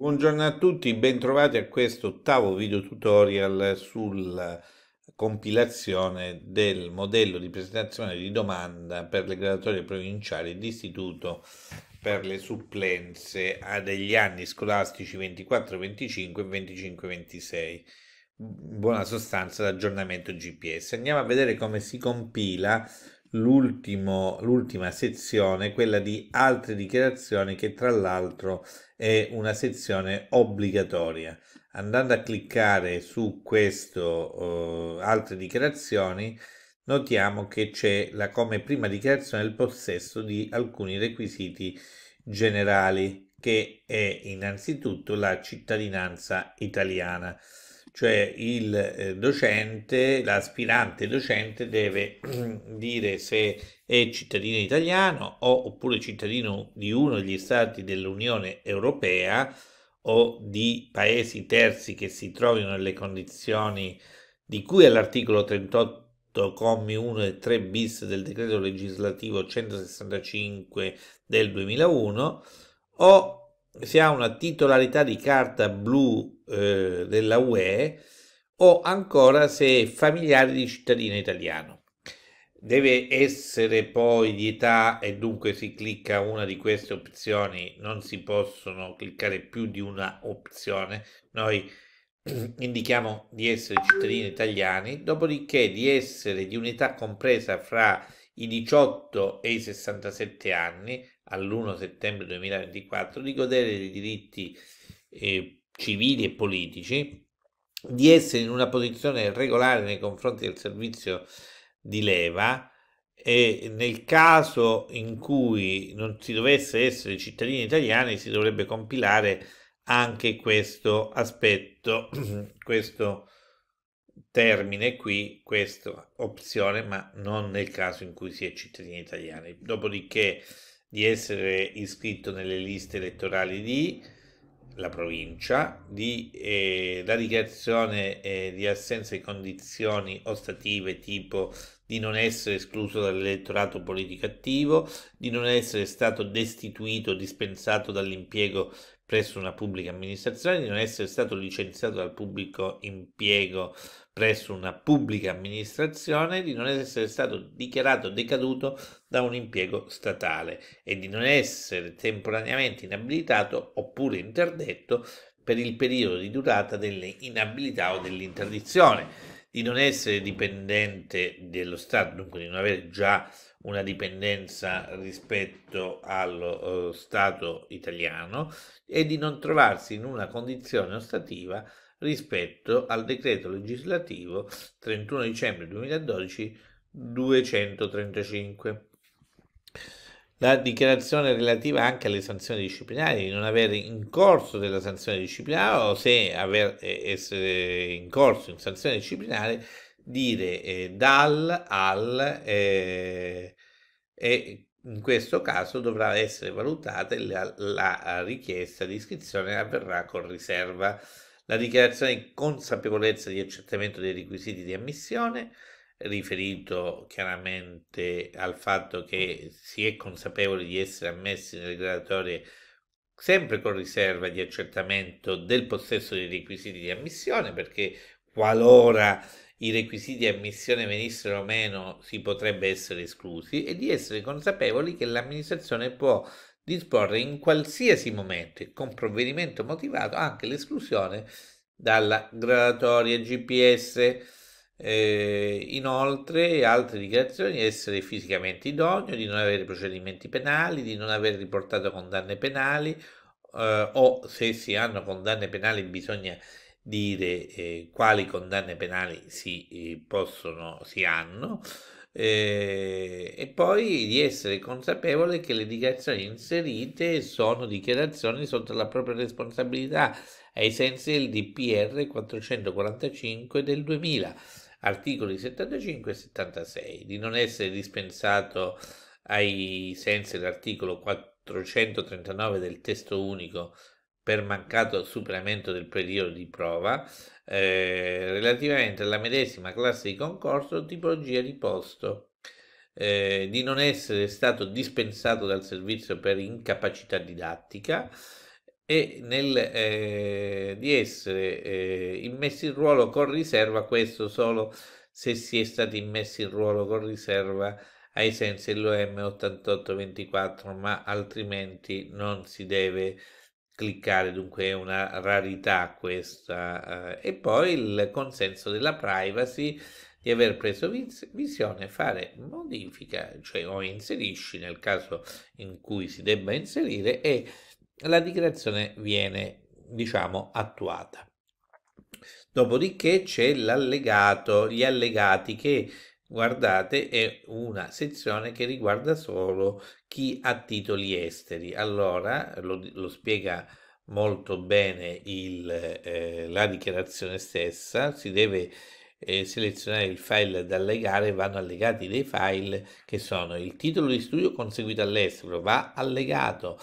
Buongiorno a tutti, bentrovati a questo ottavo video tutorial sulla compilazione del modello di presentazione di domanda per le graduatorie provinciali di istituto per le supplenze a degli anni scolastici 24-25 e 25-26 buona sostanza l'aggiornamento GPS andiamo a vedere come si compila l'ultima sezione, quella di altre dichiarazioni che tra l'altro è una sezione obbligatoria. Andando a cliccare su questo eh, altre dichiarazioni notiamo che c'è la, come prima dichiarazione il possesso di alcuni requisiti generali che è innanzitutto la cittadinanza italiana cioè il eh, docente, l'aspirante docente deve dire se è cittadino italiano o, oppure cittadino di uno degli stati dell'Unione Europea o di paesi terzi che si trovino nelle condizioni di cui all'articolo 38 commi 1 e 3 bis del decreto legislativo 165 del 2001 o se ha una titolarità di carta blu eh, della UE o ancora se è familiare di cittadino italiano. Deve essere poi di età e dunque si clicca una di queste opzioni, non si possono cliccare più di una opzione. Noi indichiamo di essere cittadini italiani, dopodiché di essere di un'età compresa fra i 18 e i 67 anni, all'1 settembre 2024 di godere dei diritti eh, civili e politici, di essere in una posizione regolare nei confronti del servizio di leva e nel caso in cui non si dovesse essere cittadini italiani si dovrebbe compilare anche questo aspetto, questo termine qui, questa opzione, ma non nel caso in cui si è cittadini italiani. Dopodiché di essere iscritto nelle liste elettorali di la provincia, di eh, la dichiarazione eh, di assenza di condizioni ostative tipo di non essere escluso dall'elettorato politico attivo, di non essere stato destituito o dispensato dall'impiego presso una pubblica amministrazione, di non essere stato licenziato dal pubblico impiego presso una pubblica amministrazione di non essere stato dichiarato decaduto da un impiego statale e di non essere temporaneamente inabilitato oppure interdetto per il periodo di durata delle inabilità o dell'interdizione di non essere dipendente dello Stato, dunque di non avere già una dipendenza rispetto allo eh, Stato italiano e di non trovarsi in una condizione ostativa rispetto al decreto legislativo 31 dicembre 2012 235. La dichiarazione relativa anche alle sanzioni disciplinari, di non avere in corso della sanzione disciplinare o se aver, eh, essere in corso in sanzione disciplinare, dire eh, dal al eh, e in questo caso dovrà essere valutata la, la richiesta di iscrizione avverrà con riserva la dichiarazione di consapevolezza di accertamento dei requisiti di ammissione, riferito chiaramente al fatto che si è consapevoli di essere ammessi nelle graduatorie sempre con riserva di accertamento del possesso dei requisiti di ammissione, perché qualora i requisiti di ammissione venissero meno si potrebbe essere esclusi e di essere consapevoli che l'amministrazione può disporre in qualsiasi momento e con provvedimento motivato anche l'esclusione dalla graduatoria GPS. Eh, inoltre altre dichiarazioni essere fisicamente idoneo, di non avere procedimenti penali, di non aver riportato condanne penali eh, o se si hanno condanne penali bisogna dire eh, quali condanne penali si eh, possono si hanno eh, e poi di essere consapevole che le dichiarazioni inserite sono dichiarazioni sotto la propria responsabilità ai sensi del DPR 445 del 2000, articoli 75 e 76, di non essere dispensato ai sensi dell'articolo 439 del testo unico per mancato superamento del periodo di prova eh, relativamente alla medesima classe di concorso o tipologia di posto, eh, di non essere stato dispensato dal servizio per incapacità didattica e nel, eh, di essere eh, immesso in ruolo con riserva, questo solo se si è stati immessi in ruolo con riserva ai sensi dell'OM 8824, ma altrimenti non si deve cliccare, dunque è una rarità questa. Eh, e poi il consenso della privacy di aver preso vis- visione, fare modifica, cioè o inserisci nel caso in cui si debba inserire e la dichiarazione viene, diciamo, attuata. Dopodiché c'è l'allegato, gli allegati che guardate, è una sezione che riguarda solo chi ha titoli esteri. Allora, lo, lo spiega molto bene il, eh, la dichiarazione stessa, si deve eh, selezionare il file da allegare, vanno allegati dei file che sono il titolo di studio conseguito all'estero, va allegato.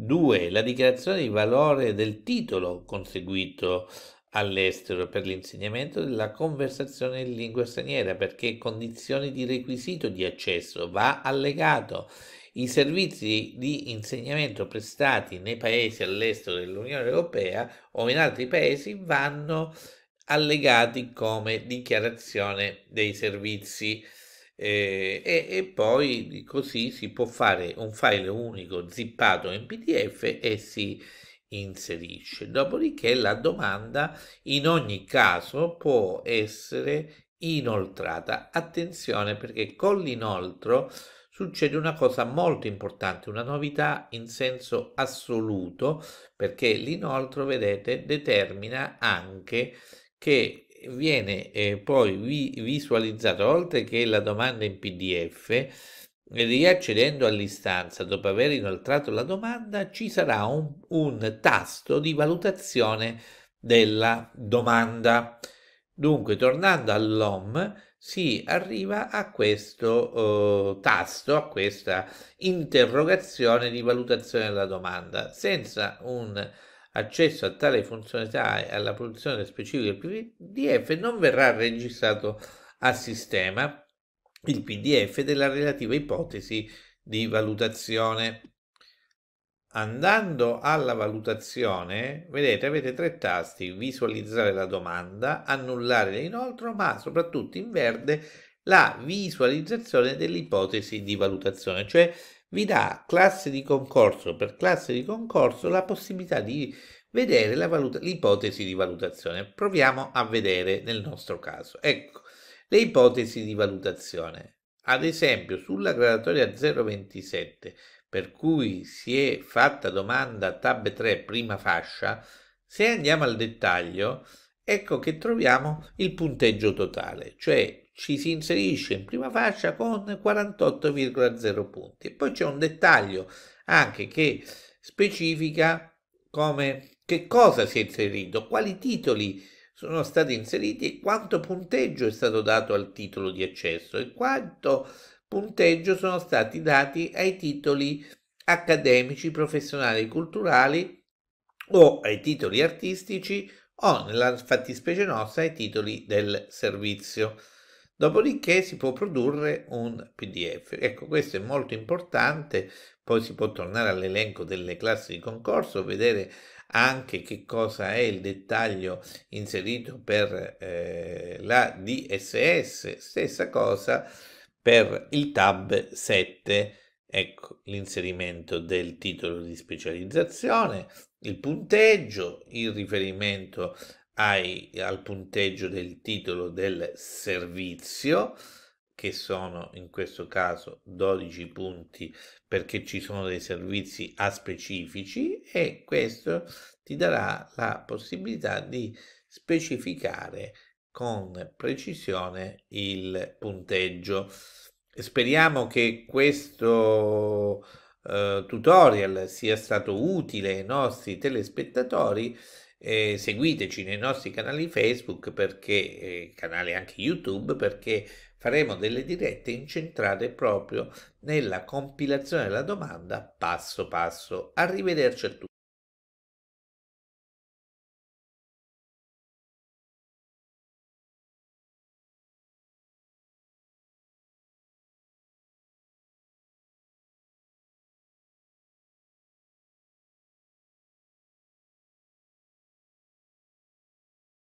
2. La dichiarazione di valore del titolo conseguito all'estero per l'insegnamento della conversazione in lingua straniera perché condizioni di requisito di accesso va allegato. I servizi di insegnamento prestati nei paesi all'estero dell'Unione Europea o in altri paesi vanno allegati come dichiarazione dei servizi eh, e, e poi così si può fare un file unico zippato in PDF e si inserisce. Dopodiché la domanda in ogni caso può essere inoltrata. Attenzione perché con l'inoltro succede una cosa molto importante, una novità in senso assoluto, perché l'inoltro, vedete, determina anche che viene eh, poi vi visualizzata, oltre che la domanda in PDF, riaccedendo all'istanza dopo aver inoltrato la domanda, ci sarà un, un tasto di valutazione della domanda. Dunque, tornando all'OM, si arriva a questo eh, tasto, a questa interrogazione di valutazione della domanda. Senza un accesso a tale funzionalità e alla produzione specifica del PDF non verrà registrato al sistema il PDF della relativa ipotesi di valutazione. Andando alla valutazione, vedete, avete tre tasti, visualizzare la domanda, annullare l'inoltro, ma soprattutto in verde la visualizzazione dell'ipotesi di valutazione, cioè vi dà classe di concorso per classe di concorso la possibilità di vedere l'ipotesi valuta di valutazione. Proviamo a vedere nel nostro caso. Ecco, le ipotesi di valutazione. Ad esempio, sulla graduatoria 027, per cui si è fatta domanda tab 3 prima fascia, se andiamo al dettaglio, ecco che troviamo il punteggio totale, cioè ci si inserisce in prima fascia con 48,0 punti. E poi c'è un dettaglio anche che specifica come che cosa si è inserito, quali titoli sono stati inseriti quanto punteggio è stato dato al titolo di accesso e quanto punteggio sono stati dati ai titoli accademici, professionali e culturali o ai titoli artistici o nella fattispecie nostra ai titoli del servizio. Dopodiché si può produrre un PDF. Ecco, questo è molto importante, poi si può tornare all'elenco delle classi di concorso, vedere anche che cosa è il dettaglio inserito per eh, la DSS, stessa cosa per il tab 7, ecco l'inserimento del titolo di specializzazione, il punteggio, il riferimento ai, al punteggio del titolo del servizio, che sono in questo caso 12 punti perché ci sono dei servizi a specifici e questo ti darà la possibilità di specificare con precisione il punteggio. Speriamo che questo eh, tutorial sia stato utile ai nostri telespettatori. Eh, seguiteci nei nostri canali Facebook perché eh, canali anche YouTube perché faremo delle dirette incentrate proprio nella compilazione della domanda passo passo. Arrivederci a tutti.